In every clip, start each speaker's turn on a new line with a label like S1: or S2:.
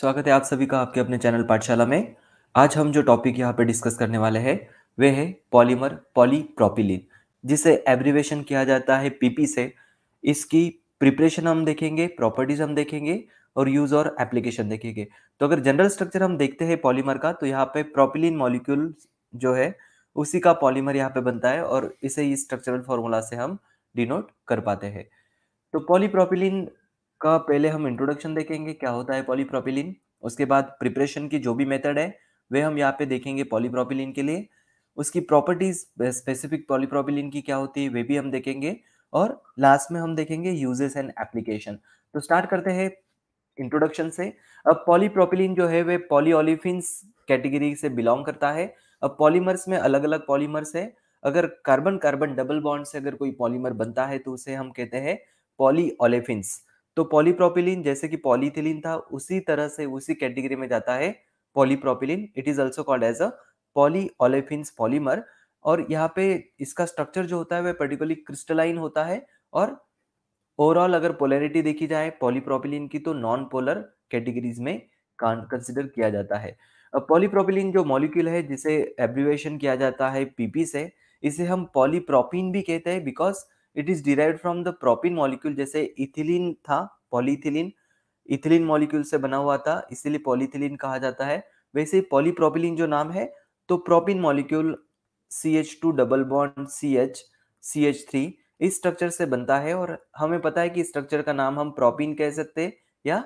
S1: स्वागत है आप सभी का आपके अपने चैनल पाठशाला में आज हम जो टॉपिक यहाँ पे डिस्कस करने वाले हैं वे है पॉलीमर पॉलीप्रोपिलीन जिसे एब्रिवेशन किया जाता है पीपी से इसकी प्रिपरेशन हम देखेंगे प्रॉपर्टीज हम देखेंगे और यूज और एप्लीकेशन देखेंगे तो अगर जनरल स्ट्रक्चर हम देखते हैं पॉलीमर का तो यहाँ पे प्रोपिलीन मॉलिक्यूल जो है उसी का पॉलीमर यहाँ पे बनता है और इसे इस स्ट्रक्चरल फॉर्मूला से हम डिनोट कर पाते हैं तो पॉलीप्रोपिलीन का पहले हम इंट्रोडक्शन देखेंगे क्या होता है पॉलीप्रोपिलीन उसके बाद प्रिपरेशन की जो भी मेथड है वे हम यहाँ पे देखेंगे पॉलीप्रोपिलीन के लिए उसकी प्रॉपर्टीज स्पेसिफिक पॉलीप्रोपिलीन की क्या होती है वे भी हम देखेंगे और लास्ट में हम देखेंगे यूजेस एंड एप्लीकेशन तो स्टार्ट करते हैं इंट्रोडक्शन से अब पॉलीप्रोपिलीन जो है वे पॉलीओलिफिन्स कैटेगरी से बिलोंग करता है अब पॉलीमर्स में अलग अलग पॉलीमर्स है अगर कार्बन कार्बन डबल बॉन्ड से अगर कोई पॉलीमर बनता है तो उसे हम कहते हैं पॉलीओलेफिन्स तो पॉलीप्रोपिलीन जैसे कि पॉलीथिलीन था उसी तरह से उसी कैटेगरी में जाता है polypropylene it is also called as a polyolefins polymer और यहाँ पे इसका स्ट्रक्चर जो होता है वह पर्टिकुलरली क्रिस्टलाइन होता है और ओवरऑल अगर पोलरिटी देखी जाए पॉलीप्रोपिलीन की तो नॉन पोलर कैटेगरीज में कंसिडर किया जाता है पॉलीप्रोपिलीन जो मॉलिक्यूल है जिसे एब्रिवेशन किया जाता है पीपी से इसे हम पॉलीप्रोपिन भी कहते हैं because it is derive from the propene molecule जैसे इथिलीन था पॉलीथिलीन इथिलीन मॉलिक्यूल से बना हुआ था इसीलिए पॉलीथिलीन कहा जाता है वैसे पॉलीप्रोपिलीन जो नाम है तो propene molecule C H two double bond C H C H three इस स्ट्रक्चर से बनता है और हमें पता है कि स्ट्रक्चर का नाम हम प्रोपिन कह सकते या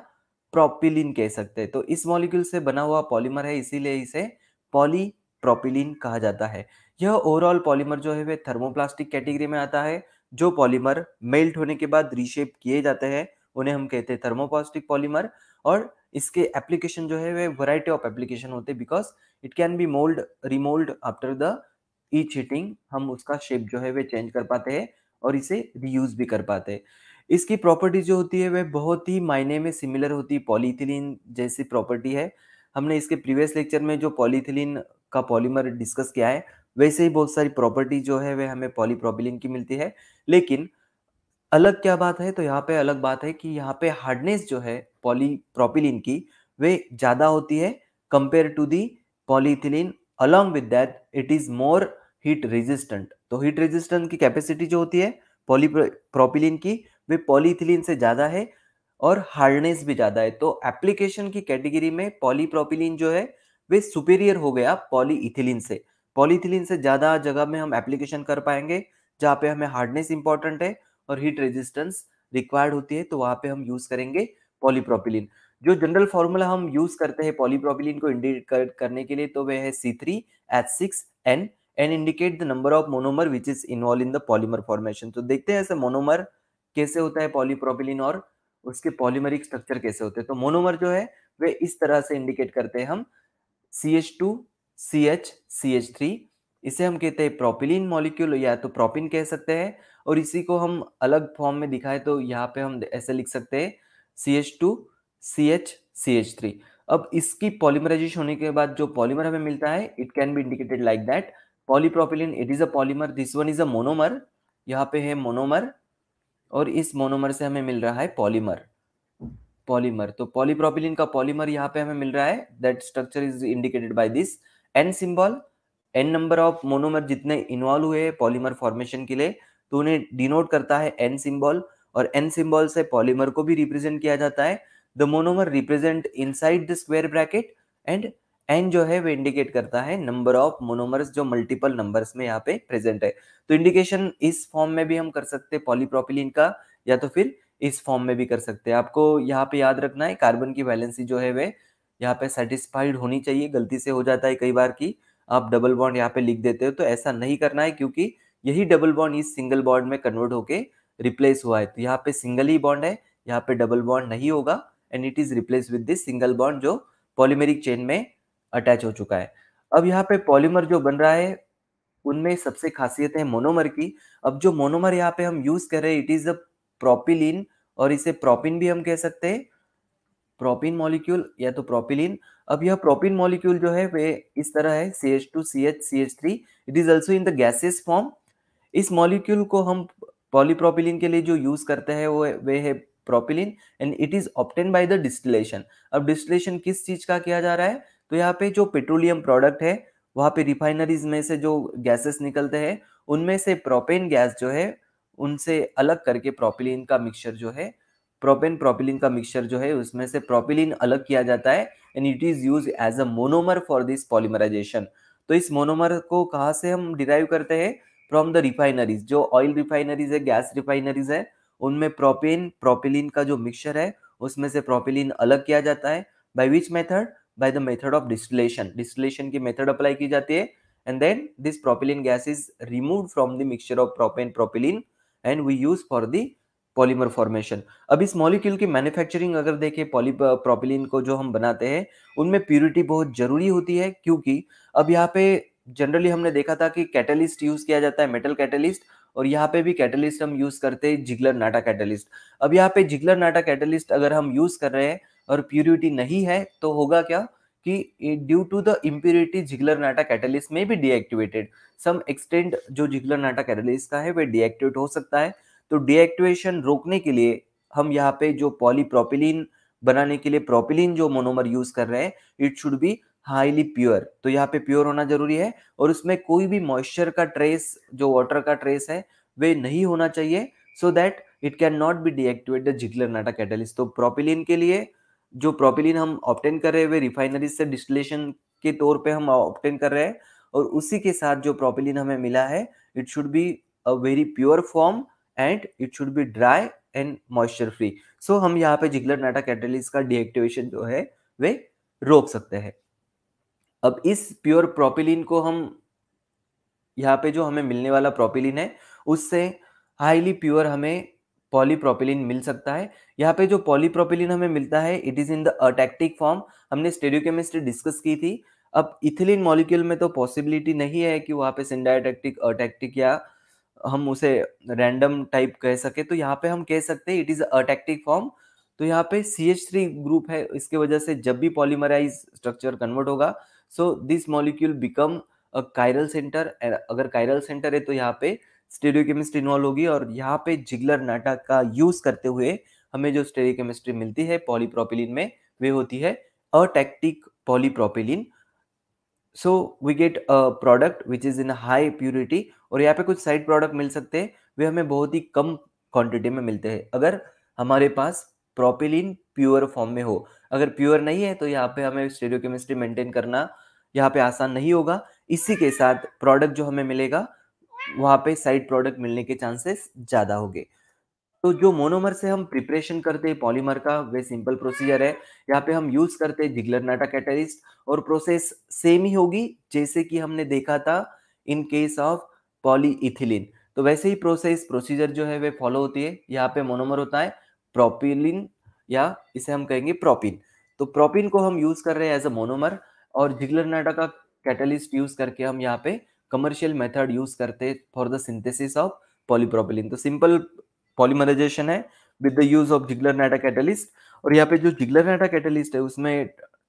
S1: प्रोपिलिन कह सकते तो इस मॉलिक्यूल से बना हुआ पॉलीमर है इसीलिए इसे पॉलीप्रोपिलीन कहा जाता है यह ओवरऑल पॉलीमर जो है वह थर्मोप्लास्टिक कैटेगरी में आता है जो पॉलीमर मेल्ट होने के बाद रीशेप किए जाते हैं उन्हें हम कहते हैं थर्मोपॉस्टिक पॉलीमर और इसके एप्लीकेशन जो है वह वैरायटी ऑफ एप्लीकेशन होते हैं because it can be mould remould after the each heating हम उसका शेप जो है वे चेंज कर पाते हैं और इसे रीयूज भी कर पाते हैं इसकी प्रॉपर्टी जो होती है वह बहुत ही मायने में सिमिलर होती है पॉलीथिलीन जैसी प्रॉपर्टी है हमने इसके प्रीवियस लेक्चर में जो पॉलीथिलीन का पॉलीमर डिस्कस किया है वैसे ही बहुत सारी प्रॉपर्टी जो है वह हमें पॉलीप्रोपिलिन की मिलती है लेकिन अलग क्या बात है तो यहाँ पे अलग बात है कि यहाँ पे हार्डनेस जो है पॉलीप्रोपिलिन की वे ज़्यादा होती है compare to the polyethylene along with that it is more heat resistant तो हीट रेजिस्टेंट की कैपेसिटी जो होती है पॉलीप्रोपिलिन की वे पॉलीथिलीन से ज़्यादा है और हार्डनेस भी ज़्यादा है तो एप्लीकेशन की कैटेगरी में पॉलीप्रोपिलिन जो है वे सुपीरियर हो गया पॉलीइथिलीन से पॉलीथिलीन से ज़्यादा जगह में हम एप्लीकेशन कर पाएंगे जहाँ पे हमें हार्डनेस इंपॉर्टेंट है और हीट रेजिस्टेंस रिक्वायर्ड होती है तो वहाँ पे हम यूज़ करेंगे पॉलीप्रोपिलीन जो जनरल फॉर्मूला हम यूज़ करते हैं पॉलीप्रोपिलीन को इंडिकेट करने के लिए तो वह है C three H six N and indicate the number of monomer which is involve in the polymer formation तो देखते हैं ऐसे मोनोमर कैसे होता है पॉलीप्रोपिलीन और उसके पॉलीमरिक स्ट्रक्चर कैसे होते हैं तो मोनोमर जो है वे इस तरह से इंडिकेट करते हैं हम C H two C H C H three इसे हम कहते हैं प्रोपिलीन मॉलिक्यूल या तो प्रोपिन कह सकते हैं और इसी को हम अलग फॉर्म में दिखाए तो यहाँ पे हम ऐसे लिख सकते हैं C H two C H C H three अब इसकी पॉलीमराइजेशन होने के बाद जो पॉलीमर हमें मिलता है it can be indicated like that polypropylene it is a polymer this one is a monomer यहाँ पे है मोनोमर और इस मोनोमर से हमें मिल रहा है पॉलीमर पॉलीमर तो पॉलीप्रोपिलीन का पॉलीमर यहाँ पे हमें मिल रहा है that structure is indicated by this N symbol N number of monomer जितने इन्वॉल्व हुए हैं पॉलीमर फॉर्मेशन के लिए तो उन्हें डिनोट करता है एन सिंबल और एन सिंबल से पॉलीमर को भी रिप्रेजेंट किया जाता है the monomer represent inside the square bracket and N जो है वो इंडिकेट करता है नंबर ऑफ मोनोमर्स जो मल्टीपल नंबर्स में यहाँ पे प्रेजेंट है तो इंडिकेशन इस फॉर्म में भी हम कर सकते हैं पॉलीप्रोपिलीन का या तो फिर इस फॉर्म में भी कर सकते हैं आपको यहाँ पे याद रखना है कार्बन की वैलेंसी जो है वह यहाँ पे सेटिस्फाइड होनी चाहिए गलती से हो जाता है कई बार कि आप डबल बॉन्ड यहाँ पे लिख देते हो तो ऐसा नहीं करना है क्योंकि यही डबल बॉन्ड इस सिंगल बॉन्ड में कन्वर्ट होके रिप्लेस हुआ है तो यहाँ पे सिंगल ही बॉन्ड है यहाँ पे डबल बॉन्ड नहीं होगा and it is replace with this single bond जो पॉलीमेरिक चेन में अटैच हो चुका है अब यहाँ पे पॉलीमर जो बन रहा है उनमें सबसे खासियत है मोनोमर की अब जो मोनोमर यहाँ पे हम यूज़ कर रहे हैं इट इज़ अ प्रोपिलिन और इसे प्रोपिन भी हम कह सकते हैं प्रोपिन मॉलिक्यूल या तो प्रोपिलीन अब यह प्रोपिन मॉलिक्यूल जो है वे इस तरह है C H two C H C H three it is also in the gases form इस मॉलिक्यूल को हम पॉलीप्रोपिलीन के लिए जो यूज करते हैं वो वे है propylene and it is obtain by the distillation अब डिस्टिलेशन किस चीज का किया जा रहा है तो यहाँ पे जो पेट्रोलियम प्रोडक्ट है वहाँ पे रिफाइनरीज में से जो गैसेस निकलते हैं उनमें से प्रोपेन गैस जो है उनसे अलग करके प्रोपिलीन का मिक्सचर जो है प्रोपेन प्रोपिलिन का मिक्सचर जो है उसमें से प्रोपिलिन अलग किया जाता है and it is use as a monomer for this polymerization तो इस मोनोमर को कहाँ से हम डिराइव करते हैं फ्रॉम द रिफाइनरीज जो ऑयल रिफाइनरीज है गैस रिफाइनरीज है उनमें प्रोपेन प्रोपिलिन का जो मिक्सचर है उसमें से प्रोपिलिन अलग किया जाता है by which method by the method of distillation distillation की मेथड अप्लाई की जाती है and then this propylene gas is remove from the mixture of propane propylene and we use for the polymer formation अब इस molecule की manufacturing अगर देखें poly propylene uh, को जो हम बनाते हैं उनमें प्योरिटी बहुत जरूरी होती है क्योंकि अब यहाँ पे जनरली हमने देखा था कि कैटलिस्ट यूज किया जाता है मेटल कैटलिस्ट और यहाँ पे भी कैटलिस्ट हम यूज करते हैं जिगलर नाटा कैटलिस्ट अब यहाँ पे जिगलर नाटा कैटलिस्ट अगर हम यूज कर रहे हैं और प्योरिटी नहीं है तो होगा क्या कि due to the impurity Ziegler Natta catalyst में भी डीएक्टिवेटेड सम एक्सटेंड जो जिगलर नाटा कैटलिस्ट का है वह डीएक्टिवेट हो सकता है तो डीएक्टिवेशन रोकने के लिए हम यहाँ पे जो पॉलीप्रोपिलीन बनाने के लिए प्रोपिलीन जो मोनोमर यूज कर रहे हैं it should be highly pure तो यहाँ पे प्योर होना जरूरी है और उसमें कोई भी मॉइस्चर का ट्रेस जो वाटर का ट्रेस है वे नहीं होना चाहिए so that it can not be deactivate the Natta catalyst तो प्रोपिलीन के लिए जो प्रोपिलीन हम ऑप्टेन कर रहे हैं वे रिफाइनरी से डिस्टिलेशन के तौर पे हम ऑप्टेन कर रहे हैं और उसी के साथ जो प्रोपिलीन हमें मिला है it should be a very pure form and it should be dry and moisture free so हम यहाँ पे जिगलर नाटा कैटलिस का डिएक्टिवेशन जो है वे रोक सकते हैं अब इस प्योर प्रोपिलिन को हम यहाँ पे जो हमें मिलने वाला प्रोपिलिन है उससे हाईली प्योर हमें पॉलीप्रोपिलिन मिल सकता है यहाँ पे जो पॉलीप्रोपिलिन हमें मिलता है it is in the atactic form हमने स्टेडियोकेमिस्ट्री डिस्कस की थी अब इथिलीन मॉलिक्यूल में तो पॉसिबिलिटी नहीं है कि वहाँ पे सिंडाटेक्टिक अटैक्टिक या हम उसे रैंडम टाइप कह सके तो यहाँ पे हम कह सकते हैं इट इज़ अटैक्टिक फॉर्म तो यहाँ पे सी एच थ्री ग्रुप है इसके वजह से जब भी पॉलीमराइज स्ट्रक्चर कन्वर्ट होगा so this molecule become a chiral center अगर कायरल सेंटर है तो यहाँ पे स्टेडियोकेमिस्ट्री इन्वॉल्व होगी और यहाँ पे जिगलर नाटा का यूज करते हुए हमें जो स्टेडियोकेमिस्ट्री मिलती है पॉलीप्रोपिलिन में वे होती है atactic polypropylene so we get a product which is in high purity और यहाँ पे कुछ साइड प्रोडक्ट मिल सकते हैं वे हमें बहुत ही कम क्वांटिटी में मिलते हैं अगर हमारे पास प्रोपिलीन प्योर फॉर्म में हो अगर प्योर नहीं है तो यहाँ पे हमें स्टेडियो केमिस्ट्री मेंटेन करना यहाँ पे आसान नहीं होगा इसी के साथ प्रोडक्ट जो हमें मिलेगा वहाँ पे साइड प्रोडक्ट मिलने के चांसेस ज़्यादा हो तो जो मोनोमर से हम प्रिपरेशन करते हैं पॉलीमर का वे सिंपल प्रोसीजर है यहाँ पे हम यूज़ करते हैं जिगलर नाटा कैटरिस्ट और प्रोसेस सेम ही होगी जैसे कि हमने देखा था इन केस ऑफ पॉलीइथिलीन तो वैसे ही प्रोसेस प्रोसीजर जो है वे फॉलो होती है यहाँ पे मोनोमर होता है प्रोपिलिन या इसे हम कहेंगे प्रोपिन तो प्रोपिन को हम यूज कर रहे हैं एज अ मोनोमर और जिगलर नाटा का कैटलिस्ट यूज करके हम यहाँ पे कमर्शियल मेथड यूज करते for the synthesis of polypropylene तो सिंपल पॉलीमराइजेशन है with the use of Ziegler Natta catalyst और यहाँ पे जो जिगलर नाटा कैटलिस्ट है उसमें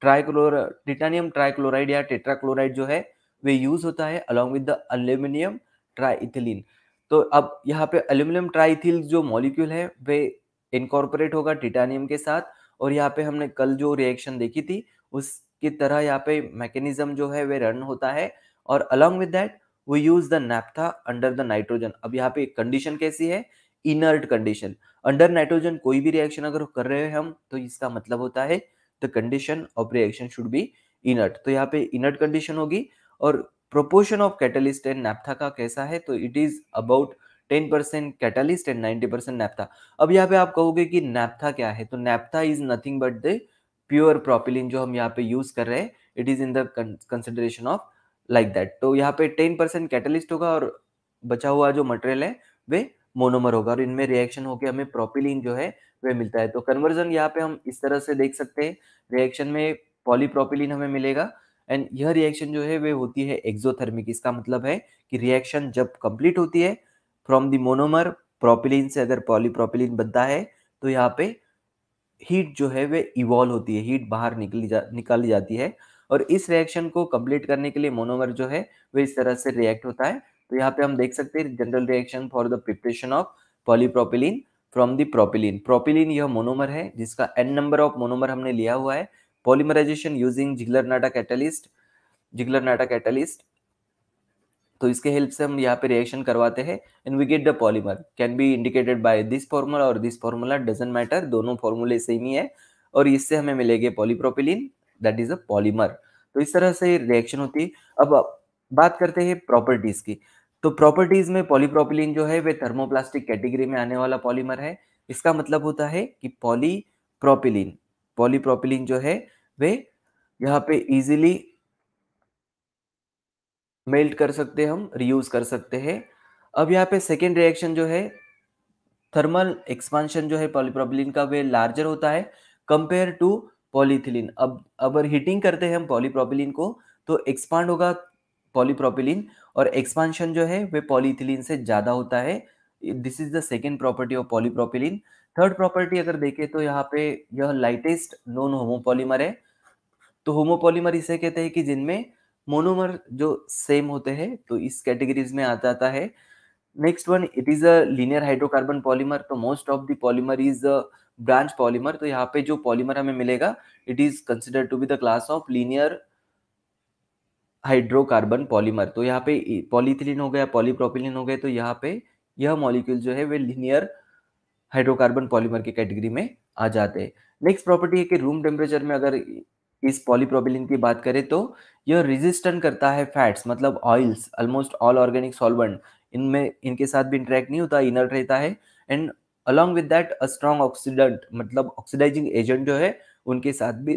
S1: ट्राइक्लोर टिटानियम ट्राइक्लोराइड या टेट्राक्लोराइड जो है वे यूज होता है along with the aluminium triethylene तो अब यहाँ पे एल्यूमिनियम ट्राइथिल जो मॉलिक्यूल है वे इनकॉर्पोरेट होगा टिटानियम के साथ और यहाँ पे हमने कल जो रिएक्शन देखी थी उसकी तरह यहाँ पे मैकेनिज्म जो है वे रन होता है और along with that we use the naphtha under the nitrogen अब यहाँ पे कंडीशन कैसी है इनर्ट कंडीशन अंडर नाइट्रोजन कोई भी रिएक्शन अगर कर रहे हैं हम तो इसका मतलब होता है the condition of reaction should be inert तो यहाँ पे इनर्ट कंडीशन होगी और proportion of catalyst and naphtha का कैसा है तो it is about ten percent catalyst and ninety percent naphtha अब यहाँ पे आप कहोगे कि नैप्था क्या है तो naphtha is nothing but the pure propylene जो हम यहाँ पे यूज कर रहे हैं it is in the consideration of like that तो यहाँ पे टेन परसेंट कैटलिस्ट होगा और बचा हुआ जो मटेरियल है वे मोनोमर होगा और इनमें रिएक्शन होकर हमें प्रोपिलिन जो है वे मिलता है तो कन्वर्जन यहाँ पे हम इस तरह से देख सकते हैं रिएक्शन में पॉलीप्रोपिलिन हमें मिलेगा एंड यह रिएक्शन जो है वे होती है एक्सोथर्मिक इसका मतलब है कि रिएक्शन जब कंप्लीट होती है फ्रॉम द मोनोमर प्रोपिलीन से अगर पॉलीप्रोपिलीन बनता है तो यहाँ पे हीट जो है वे इवॉल्व होती है हीट बाहर निकली जा निकाली जाती है और इस रिएक्शन को कंप्लीट करने के लिए मोनोमर जो है वे इस तरह से रिएक्ट होता है तो यहाँ पे हम देख सकते हैं general reaction for the preparation of polypropylene from the propylene propylene यह मोनोमर है जिसका एन नंबर ऑफ मोनोमर हमने लिया हुआ है polymerization using Ziegler Natta catalyst Ziegler Natta catalyst तो इसके हेल्प से हम यहाँ पे रिएक्शन करवाते हैं and we get the polymer can be indicated by this formula और दिस फॉर्मूला डजेंट मैटर दोनों फॉर्मूले सेम ही है और इससे हमें मिलेगी polypropylene that is a polymer तो इस तरह से रिएक्शन होती है अब बात करते हैं प्रॉपर्टीज की तो प्रॉपर्टीज में पॉलीप्रोपिलीन जो है वे थर्मोप्लास्टिक कैटेगरी में आने वाला पॉलीमर है इसका मतलब होता है कि पॉलीप्रोपिलीन पॉलीप्रोपिलीन जो है वे यहाँ पे इजीली मेल्ट कर सकते हम रियूज कर सकते हैं अब यहाँ पे सेकेंड रिएक्शन जो है थर्मल एक्सपांशन जो है पॉलीप्रोपिलीन का वे लार्जर होता है कंपेयर टू पॉलीथिलीन अब अगर हीटिंग करते हैं हम पॉलीप्रोपिलीन को तो एक्सपांड होगा पॉलीप्रोपिलीन और एक्सपांशन जो है वे पॉलीथिलीन से ज़्यादा होता है this is the second property of polypropylene third property अगर देखें तो यहाँ पे यह लाइटेस्ट नॉन होमोपॉलीमर है तो होमोपॉलीमर इसे कहते हैं कि जिनमें मोनोमर जो सेम होते हैं तो इस कैटेगरीज में आ जाता है next one it is a linear hydrocarbon polymer तो most of the polymer is a branch polymer तो यहाँ पे जो पॉलीमर हमें मिलेगा it is consider to be the class of linear hydrocarbon polymer तो यहाँ पे पॉलीथिलीन हो गया पॉलीप्रोपिलीन हो गया तो यहाँ पे यह मॉलिक्यूल जो है वे लीनियर हाइड्रोकार्बन पॉलीमर की कैटेगरी में आ जाते हैं नेक्स्ट प्रॉपर्टी है कि रूम टेम्परेचर में अगर इस पॉलीप्रोपिलिन की बात करें तो यह रेजिस्टेंट करता है फैट्स मतलब oils almost all organic solvent इनमें इनके साथ भी इंटरेक्ट नहीं होता इनर्ट रहता है and along with that a strong oxidant मतलब ऑक्सीडाइजिंग एजेंट जो है उनके साथ भी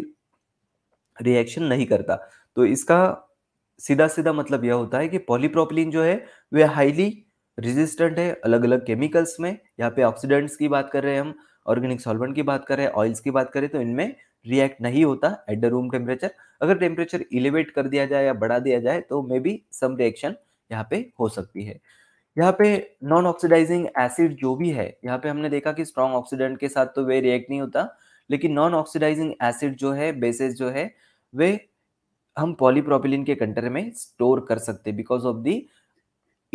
S1: रिएक्शन नहीं करता तो इसका सीधा सीधा मतलब यह होता है कि पॉलीप्रोपिलिन जो है वह हाईली रेजिस्टेंट है अलग अलग केमिकल्स में यहाँ पे ऑक्सीडेंट्स की बात कर रहे हैं हम ऑर्गेनिक सॉल्वेंट की बात कर रहे हैं ऑयल्स की बात करें तो इनमें रिएक्ट नहीं होता एट द रूम टेम्परेचर अगर टेम्परेचर इलिवेट कर दिया जाए या बढ़ा दिया जाए तो मे बी सम रिएक्शन यहाँ पे हो सकती है यहाँ पे नॉन ऑक्सीडाइजिंग एसिड जो भी है यहाँ पे हमने देखा कि स्ट्रॉन्ग ऑक्सीडेंट के साथ तो वे रिएक्ट नहीं होता लेकिन नॉन ऑक्सीडाइजिंग एसिड जो है बेसिस जो है वे हम पॉलीप्रोपिलिन के कंटर में स्टोर कर सकते because of the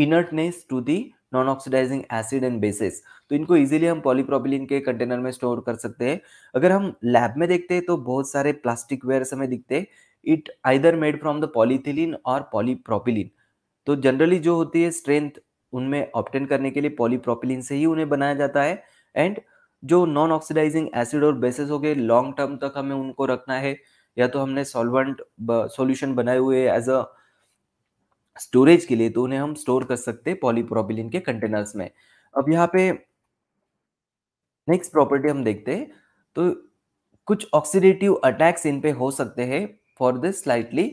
S1: inertness to the non oxidizing acid and bases तो इनको इजीली हम पॉलीप्रोपिलीन के कंटेनर में स्टोर कर सकते हैं अगर हम लैब में देखते हैं तो बहुत सारे प्लास्टिक वेयर हमें दिखते हैं it either made from the polyethylene और पॉलीप्रोपिलीन तो जनरली जो होती है स्ट्रेंथ उनमें ऑप्टेन करने के लिए पॉलीप्रोपिलीन से ही उन्हें बनाया जाता है एंड जो नॉन ऑक्सीडाइजिंग एसिड और बेसिस हो गए लॉन्ग टर्म तक हमें उनको रखना है या तो हमने सॉल्वेंट सॉल्यूशन बनाए हुए एज अ स्टोरेज के लिए तो उन्हें हम स्टोर कर सकते हैं पॉलीप्रोपिलिन के कंटेनर्स में अब यहाँ पे नेक्स्ट प्रॉपर्टी हम देखते हैं तो कुछ ऑक्सीडेटिव अटैक्स इन पे हो सकते हैं for the slightly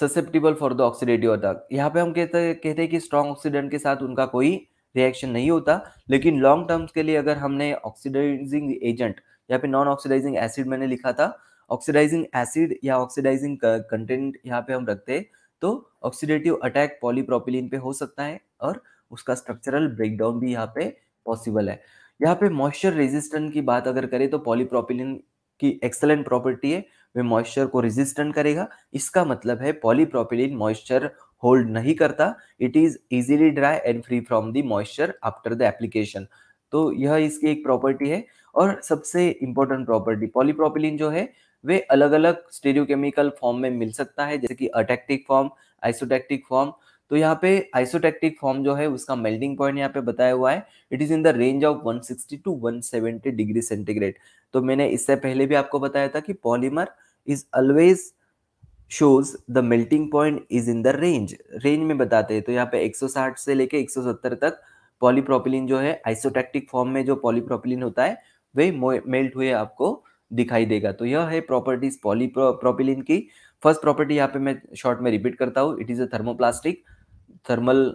S1: susceptible for the oxidative attack यहाँ पे हम कहते कहते हैं कि स्ट्रॉन्ग ऑक्सीडेंट के साथ उनका कोई रिएक्शन नहीं होता लेकिन लॉन्ग टर्म्स के लिए अगर हमने ऑक्सीडाइजिंग एजेंट यहाँ पे नॉन ऑक्सीडाइजिंग एसिड मैंने लिखा था ऑक्सीडाइजिंग एसिड या ऑक्सीडाइजिंग कंटेंट यहाँ पे हम रखते हैं तो ऑक्सीडेटिव अटैक पॉलीप्रोपिलीन पे हो सकता है और उसका स्ट्रक्चरल ब्रेकडाउन भी यहाँ पे पॉसिबल है यहाँ पे मॉइस्चर रेजिस्टेंट की बात अगर करें तो पॉलीप्रोपिलीन की एक्सलेंट प्रॉपर्टी है वे मॉइस्चर को रेजिस्टेंट करेगा इसका मतलब है पॉलीप्रोपिलीन मॉइस्चर होल्ड नहीं करता it is easily dry and free from the moisture after the application तो यह इसकी एक प्रॉपर्टी है और सबसे इंपॉर्टेंट प्रॉपर्टी पॉलीप्रोपिलीन जो है वे अलग अलग स्टेरियोकेमिकल फॉर्म में मिल सकता है जैसे कि अटैक्टिक फॉर्म आइसोटैक्टिक फॉर्म तो यहाँ पे आइसोटैक्टिक फॉर्म जो है उसका मेल्टिंग पॉइंट यहाँ पे बताया हुआ है it is in the range of 160 to 170 degree centigrade तो मैंने इससे पहले भी आपको बताया था कि polymer is always shows the melting point is in the range range में बताते हैं तो यहाँ पे 160 से लेके 170 तक पॉलीप्रोपिलिन जो है आइसोटैक्टिक फॉर्म में जो पॉलीप्रोपिलिन होता है वे मेल्ट हुए आपको दिखाई देगा तो यह है प्रॉपर्टीज पॉलीप्रोपिलिन की फर्स्ट प्रॉपर्टी यहाँ पे मैं शॉर्ट में रिपीट करता हूँ it is a thermoplastic thermal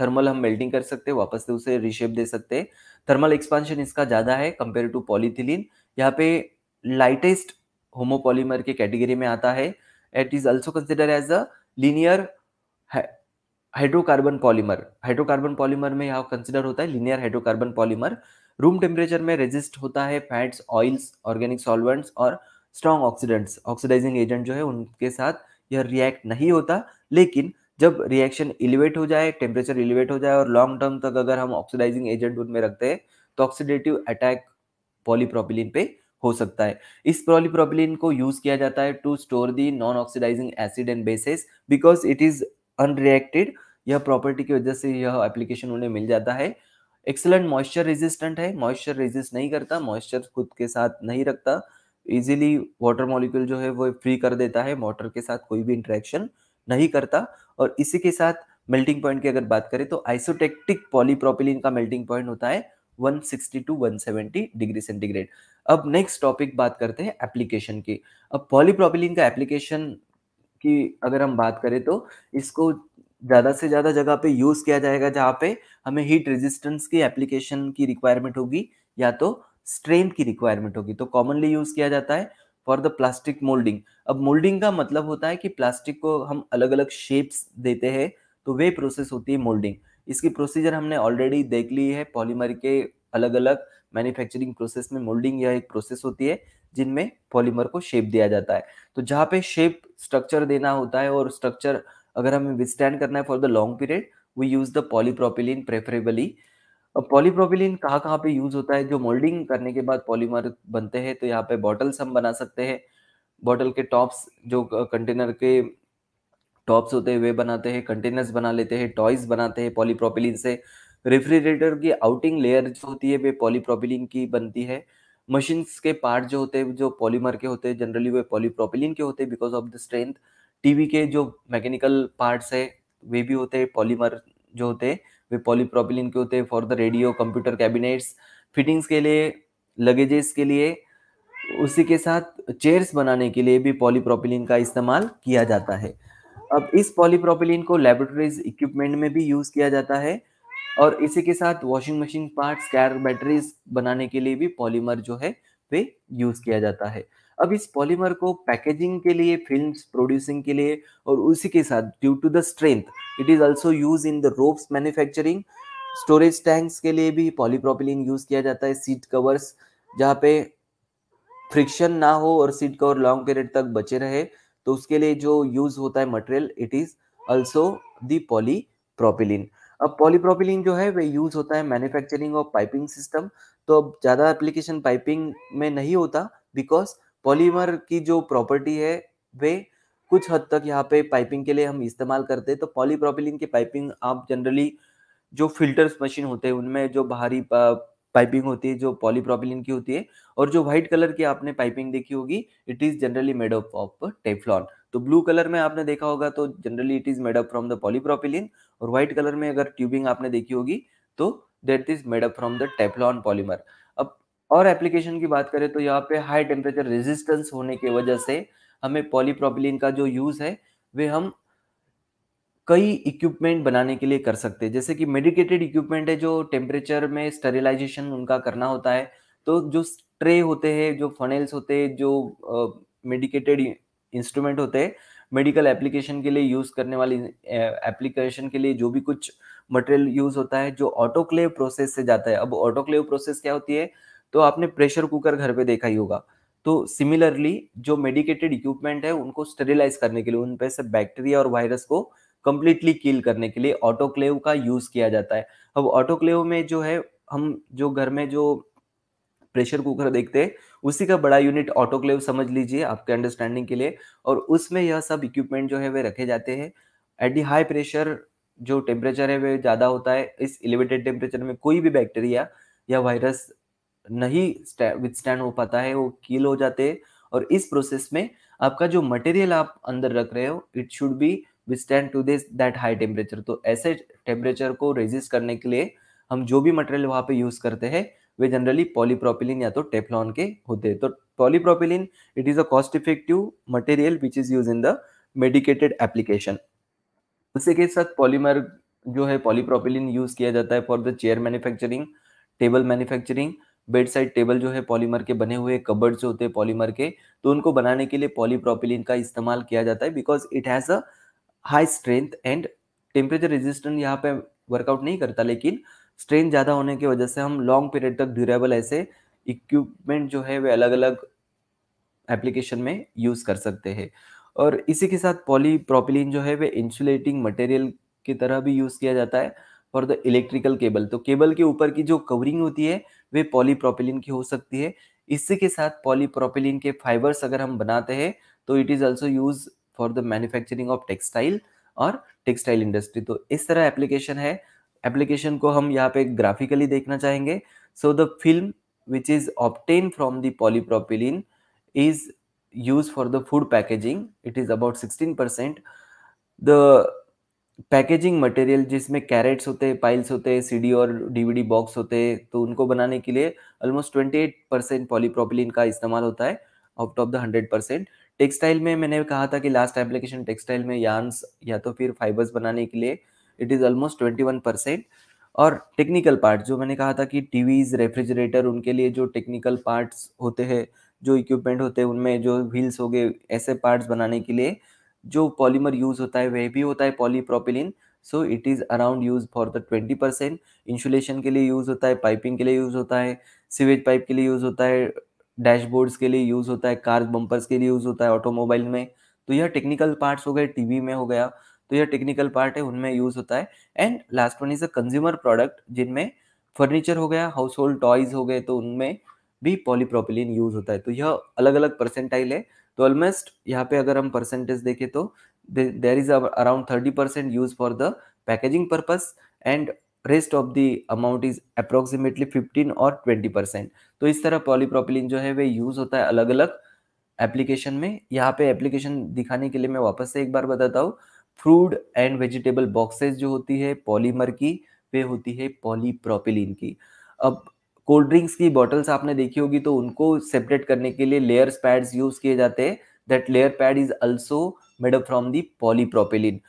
S1: thermal हम मेल्टिंग कर सकते हैं वापस से उसे रिशेप दे सकते हैं थर्मल एक्सपांशन इसका ज़्यादा है कंपेयर टू पॉलीथिलीन यहाँ पे लाइटेस्ट होमोपोलीमर के कैटेगरी में आता है it is also consider as a linear hydrocarbon polymer hydrocarbon polymer में यहाँ कंसिडर होता है linear hydrocarbon polymer room temperature में रेजिस्ट होता है फैट्स ऑयल्स ऑर्गेनिक सॉल्वेंट्स और स्ट्रॉन्ग ऑक्सीडेंट्स ऑक्सीडाइजिंग एजेंट जो है उनके साथ यह रिएक्ट नहीं होता लेकिन जब रिएक्शन एलिवेट हो जाए टेम्परेचर एलिवेट हो जाए और लॉन्ग टर्म तक अगर हम ऑक्सीडाइजिंग एजेंट उनमें रखते हैं तो ऑक्सीडेटिव अटैक पॉलीप्रोपिलिन पे हो सकता है इस पॉलीप्रोपिलिन को यूज किया जाता है to store the non oxidizing acid and bases because it is unreacted यह प्रॉपर्टी की वजह से यह एप्लीकेशन उन्हें मिल जाता है एक्सलेंट मॉइस्चर रेजिस्टेंट है मॉइस्चर रेजिस्ट नहीं करता मॉइस्चर खुद के साथ नहीं रखता इजीली वाटर मॉलिक्यूल जो है वो फ्री कर देता है वाटर के साथ कोई भी इंट्रैक्शन नहीं करता और इसी के साथ मेल्टिंग पॉइंट की अगर बात करें तो आइसोटेक्टिक पॉलीप्रोपिलीन का मेल्टिंग पॉइंट होता है 160 टू 170 डिग्री सेंटीग्रेड अब नेक्स्ट टॉपिक बात करते हैं एप्लीकेशन की अब पॉलीप्रोपिलीन का एप्लीकेशन की अगर हम बात करें तो इसको ज़्यादा से ज़्यादा जगह पे यूज़ किया जाएगा जहाँ पे हमें हीट रेजिस्टेंस की एप्लीकेशन की रिक्वायरमेंट होगी या तो स्ट्रेंथ की रिक्वायरमेंट होगी तो कॉमनली यूज़ किया जाता है फॉर द प्लास्टिक मोल्डिंग अब मोल्डिंग का मतलब होता है कि प्लास्टिक को हम अलग अलग शेप्स देते हैं तो वे प्रोसेस होती है मोल्डिंग इसकी प्रोसीजर हमने ऑलरेडी देख ली है पॉलीमर के अलग अलग मैन्युफैक्चरिंग प्रोसेस में मोल्डिंग यह एक प्रोसेस होती है जिनमें पॉलीमर को शेप दिया जाता है तो जहाँ पे शेप स्ट्रक्चर देना होता है और स्ट्रक्चर अगर हमें विस्टैंड करना है for the long period we use the polypropylene preferably अब पॉलीप्रोपिलीन कहाँ कहाँ पे यूज होता है जो मोल्डिंग करने के बाद पॉलीमर बनते हैं तो यहाँ पे बॉटल्स हम बना सकते हैं बॉटल के टॉप्स जो कंटेनर के टॉप्स होते हैं वे बनाते हैं कंटेनर्स बना लेते हैं टॉयज बनाते हैं पॉलीप्रोपिलीन से रेफ्रिजरेटर की आउटिंग लेयर जो होती है वे पॉलीप्रोपिलीन की बनती है मशीन्स के पार्ट जो होते हैं जो पॉलीमर के होते हैं जनरली वे पॉलीप्रोपिलीन के होते हैं because of the strength TV के जो मैकेनिकल पार्ट्स है वे भी होते हैं पॉलीमर जो होते हैं वे पॉलीप्रोपिलिन के होते हैं for the radio computer cabinets fittings के लिए लगेजेस के लिए उसी के साथ चेयर्स बनाने के लिए भी पॉलीप्रोपिलिन का इस्तेमाल किया जाता है अब इस पॉलीप्रोपिलिन को लेबोरेटरीज इक्विपमेंट में भी यूज़ किया जाता है और इसी के साथ washing machine parts car batteries बनाने के लिए भी पॉलीमर जो है वे यूज़ किया जाता है अब इस पॉलीमर को पैकेजिंग के लिए फिल्म प्रोड्यूसिंग के लिए और उसी के साथ due to the strength it is also use in the ropes manufacturing storage tanks के लिए भी पॉलीप्रोपिलीन यूज किया जाता है सीट कवर्स जहाँ पे फ्रिक्शन ना हो और सीट कवर लॉन्ग पीरियड तक बचे रहे तो उसके लिए जो यूज होता है material it is also the अब पॉलीप्रोपिलीन जो है वह यूज होता है मैन्युफैक्चरिंग और पाइपिंग सिस्टम तो अब ज़्यादा एप्लीकेशन पाइपिंग में नहीं होता बिकॉज पॉलीमर की जो प्रॉपर्टी है वे कुछ हद तक यहाँ पे पाइपिंग के लिए हम इस्तेमाल करते हैं तो पॉलीप्रोपिलिन की पाइपिंग आप जनरली जो फिल्टर्स मशीन होते हैं उनमें जो बाहरी पाइपिंग होती है जो पॉलीप्रोपिलीन की होती है और जो व्हाइट कलर की आपने पाइपिंग देखी होगी it is generally made of of Teflon तो ब्लू कलर में आपने देखा होगा तो generally it is made up from the polypropylene और व्हाइट कलर में अगर ट्यूबिंग आपने देखी होगी तो that is made up from the Teflon polymer और एप्लीकेशन की बात करें तो यहाँ पे हाई टेम्परेचर रेजिस्टेंस होने की वजह से हमें पॉलीप्रोपिलीन का जो यूज़ है वे हम कई इक्विपमेंट बनाने के लिए कर सकते हैं जैसे कि मेडिकेटेड इक्विपमेंट है जो टेम्परेचर में स्टेरिलाइजेशन उनका करना होता है तो जो स्ट्रे होते हैं जो फनेल्स होते हैं जो मेडिकेटेड uh, इंस्ट्रूमेंट होते हैं मेडिकल एप्लीकेशन के लिए यूज़ करने वाली एप्लीकेशन के लिए जो भी कुछ मटेरियल यूज़ होता है जो ऑटोक्लेव प्रोसेस से जाता है अब ऑटोक्लेव प्रोसेस क्या होती है तो आपने प्रेशर कुकर घर पे देखा ही होगा तो सिमिलरली जो मेडिकेटेड इक्विपमेंट है उनको स्टेरिलाइज करने के लिए उन पे से बैक्टीरिया और वायरस को कंप्लीटली किल करने के लिए ऑटोक्लेव का यूज किया जाता है अब ऑटोक्लेव में जो है हम जो घर में जो प्रेशर कुकर देखते हैं उसी का बड़ा यूनिट ऑटोक्लेव समझ लीजिए आपके अंडरस्टैंडिंग के लिए और उसमें यह सब इक्विपमेंट जो है वे रखे जाते हैं एट दी हाई प्रेशर जो टेम्परेचर है वह ज़्यादा होता है इस एलिवेटेड टेम्परेचर में कोई भी बैक्टीरिया या वायरस नहीं विदस्टैंड हो पाता है वो कील हो जाते हैं और इस प्रोसेस में आपका जो मटेरियल आप अंदर रख रहे हो it should be withstand to this that high temperature तो ऐसे टेम्परेचर को रेजिस्ट करने के लिए हम जो भी मटेरियल वहाँ पे यूज़ करते हैं वे जनरली पॉलीप्रोपिलिन या तो टेफलॉन के होते हैं तो polypropylene it is a cost effective material which is use in the medicated application उसी के साथ पॉलीमर जो है पॉलीप्रोपिलिन यूज़ किया जाता है for the chair manufacturing table manufacturing bed side table जो है पॉलीमर के बने हुए कबर्ड जो होते हैं पॉलीमर के तो उनको बनाने के लिए पॉलीप्रोपिलीन का इस्तेमाल किया जाता है because it has a high strength and temperature resistant यहाँ पे वर्कआउट नहीं करता लेकिन स्ट्रेंथ ज़्यादा होने की वजह से हम लॉन्ग पीरियड तक ड्यूरेबल ऐसे इक्विपमेंट जो है वे अलग अलग एप्लीकेशन में यूज़ कर सकते हैं और इसी के साथ पॉलीप्रोपिलीन जो है वे इंसुलेटिंग मटेरियल की तरह भी यूज़ किया जाता है फॉर द इलेक्ट्रिकल केबल तो केबल के ऊपर की जो कवरिंग होती है वे पॉलीप्रोपिलिन की हो सकती है इसी के साथ पॉलीप्रोपिलिन के फाइबर्स अगर हम बनाते हैं तो it is also use for the manufacturing of textile और टेक्सटाइल इंडस्ट्री तो इस तरह एप्लीकेशन है एप्लीकेशन को हम यहाँ पे ग्राफिकली देखना चाहेंगे so the film which is obtain from the the is use for the food packaging it is about sixteen percent the packaging material जिसमें कैरेट्स होते हैं पाइल्स होते हैं सीडी और डीवीडी बॉक्स होते हैं तो उनको बनाने के लिए almost twenty eight percent polypropylene का इस्तेमाल होता है out of the hundred percent textile में मैंने कहा था कि लास्ट एप्लीकेशन टेक्सटाइल में यान्स या तो फिर फाइबर्स बनाने के लिए it is almost twenty one percent और टेक्निकल पार्ट जो मैंने कहा था कि टीवीज रेफ्रिजरेटर उनके लिए जो टेक्निकल पार्ट्स होते हैं जो इक्विपमेंट होते हैं उनमें जो व्हील्स हो गए ऐसे पार्ट्स बनाने के लिए जो पॉलीमर यूज होता है वह भी होता है polypropylene so it is around use for the twenty percent insulation के लिए यूज़ होता है पाइपिंग के लिए यूज़ होता है सीवेज पाइप के लिए यूज़ होता है डैशबोर्ड्स के लिए यूज़ होता है कार बम्पर्स के लिए यूज़ होता है ऑटोमोबाइल में तो यह टेक्निकल पार्ट्स हो गए टीवी में हो गया तो यह टेक्निकल पार्ट है उनमें यूज़ होता है and last one is a consumer product जिनमें फर्नीचर हो गया हाउस होल्ड टॉयज़ हो गए तो उनमें भी पॉलीप्रोपिलिन यूज़ होता है तो यह अलग अलग परसेंटाइल है तो ऑलमोस्ट यहाँ पे अगर हम परसेंटेज देखें तो there is around thirty percent use for the packaging purpose and rest of the amount is approximately fifteen और ट्वेंटी परसेंट तो इस तरह पॉलीप्रोपिलीन जो है वे यूज होता है अलग अलग एप्लीकेशन में यहाँ पे एप्लीकेशन दिखाने के लिए मैं वापस से एक बार बताता हूँ फ्रूड एंड वेजिटेबल बॉक्सेस जो होती है पॉलीमर की वे होती है पॉलीप्रोपिलीन की अब कोल्ड ड्रिंक्स की बॉटल्स आपने देखी होगी तो उनको सेपरेट करने के लिए लेयर्स पैड्स यूज किए जाते हैं that layer pad is also made from the polypropylene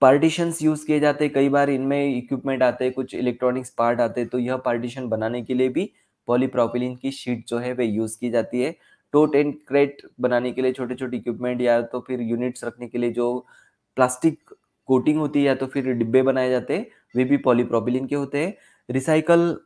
S1: partitions use किए जाते हैं कई बार इनमें इक्विपमेंट आते हैं कुछ इलेक्ट्रॉनिक्स पार्ट आते हैं तो यह पार्टीशन बनाने के लिए भी पॉलीप्रोपिलिन की शीट जो है वह यूज की जाती है टोट एंड क्रेट बनाने के लिए छोटे छोटे इक्विपमेंट या तो फिर यूनिट्स रखने के लिए जो प्लास्टिक कोटिंग होती है या तो फिर डिब्बे बनाए जाते हैं वे भी पॉलीप्रोपिलिन के होते हैं रिसाइकल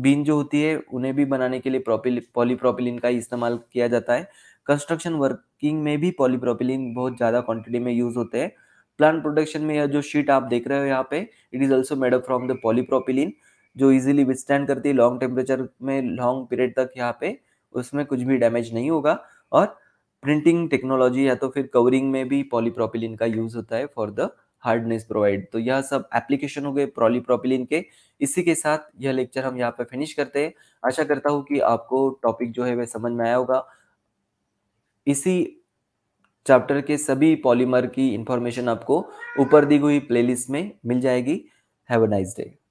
S1: बीन जो होती है उन्हें भी बनाने के लिए प्रोपिल पॉलीप्रोपिलिन का इस्तेमाल किया जाता है कंस्ट्रक्शन वर्किंग में भी पॉलीप्रोपिलिन बहुत ज़्यादा क्वांटिटी में यूज़ होते हैं प्लांट प्रोडक्शन में यह जो शीट आप देख रहे हो यहाँ पे it is also made up from the polypropylene जो इजिली विस्टैंड करती है लॉन्ग टेम्परेचर में लॉन्ग पीरियड तक यहाँ पे उसमें कुछ भी डैमेज नहीं होगा और प्रिंटिंग टेक्नोलॉजी या तो फिर कवरिंग में भी पॉलीप्रोपिलिन का यूज़ होता है फॉर द हार्डनेस प्रोवाइड तो यह सब एप्लीकेशन हो गए प्रोली के इसी के साथ यह लेक्चर हम यहाँ पर फिनिश करते हैं आशा करता हूँ कि आपको टॉपिक जो है वह समझ में आया होगा इसी चैप्टर के सभी पॉलीमर की इंफॉर्मेशन आपको ऊपर दी हुई प्लेलिस्ट में मिल जाएगी हैव अ नाइस डे